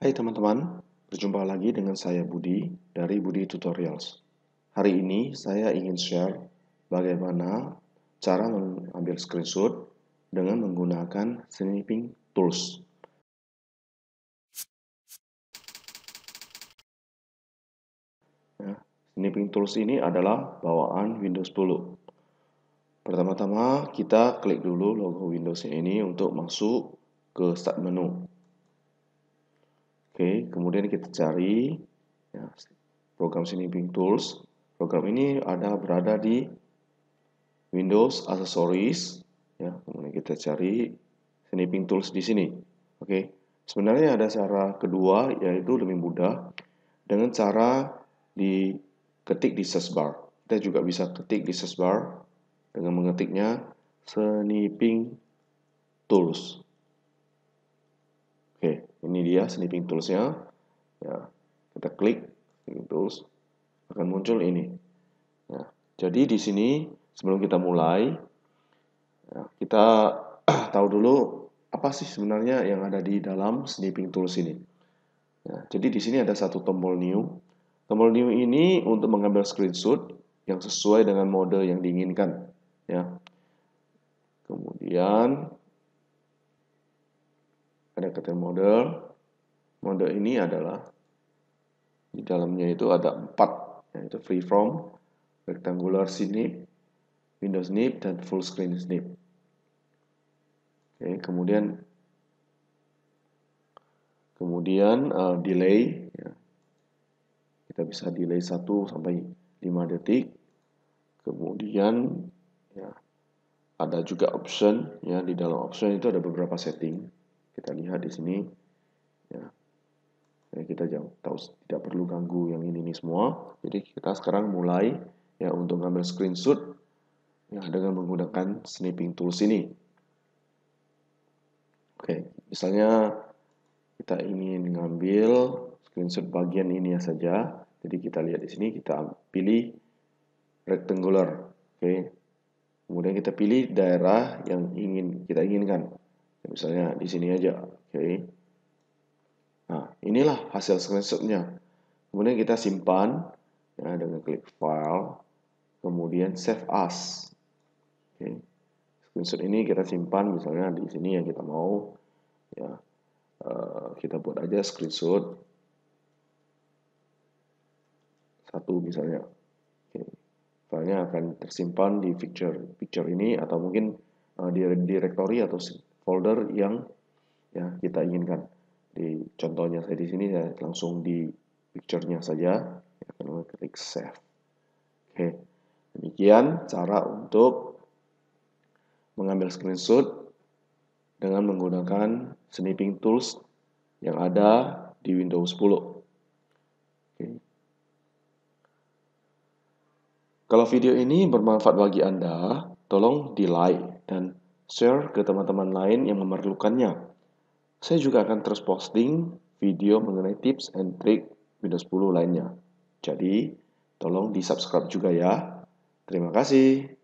Hai teman-teman, berjumpa lagi dengan saya Budi dari Budi Tutorials. Hari ini saya ingin share bagaimana cara mengambil screenshot dengan menggunakan snipping tools. Ya, snipping tools ini adalah bawaan Windows 10. Pertama-tama kita klik dulu logo Windows ini untuk masuk ke start menu kemudian kita cari ya, program snipping tools. Program ini ada berada di Windows Accessories. Ya, kemudian kita cari snipping tools di sini. Oke, okay. sebenarnya ada cara kedua yaitu lebih mudah dengan cara diketik di search bar. Kita juga bisa ketik di search bar dengan mengetiknya snipping tools. Oke, ini dia snipping toolsnya. Ya, kita klik snipping tools, akan muncul ini. Ya, jadi di sini sebelum kita mulai, ya, kita tahu dulu apa sih sebenarnya yang ada di dalam snipping tools ini. Ya, jadi di sini ada satu tombol new. Tombol new ini untuk mengambil screenshot yang sesuai dengan mode yang diinginkan. Ya. Kemudian ada kata model. Model ini adalah di dalamnya itu ada empat, yaitu free from, rectangular snip, window snip, dan full screen snip. Oke, kemudian kemudian uh, delay, ya. kita bisa delay 1 sampai 5 detik. Kemudian ya, ada juga option ya di dalam option itu ada beberapa setting kita lihat di sini ya jadi kita jauh tahu tidak perlu ganggu yang ini ini semua jadi kita sekarang mulai ya untuk ngambil screenshot ya dengan menggunakan snipping tools ini oke misalnya kita ingin ngambil screenshot bagian ini saja jadi kita lihat di sini kita pilih rectangular oke kemudian kita pilih daerah yang ingin kita inginkan Misalnya di sini aja, oke. Okay. Nah, inilah hasil screenshotnya. Kemudian kita simpan ya, dengan klik file, kemudian save as. Oke. Okay. Screenshot ini kita simpan misalnya di sini yang kita mau ya. Uh, kita buat aja screenshot satu misalnya. Okay. Filenya akan tersimpan di picture. Picture ini atau mungkin eh, di direktori atau folder yang ya kita inginkan. Di contohnya saya di sini saya langsung di picture-nya saja, ya, kita klik save. Oke, demikian cara untuk mengambil screenshot dengan menggunakan snipping tools yang ada di Windows 10. Oke. Kalau video ini bermanfaat bagi Anda, tolong di like dan share ke teman-teman lain yang memerlukannya. Saya juga akan terus posting video mengenai tips and trick Windows 10 lainnya. Jadi, tolong di-subscribe juga ya. Terima kasih.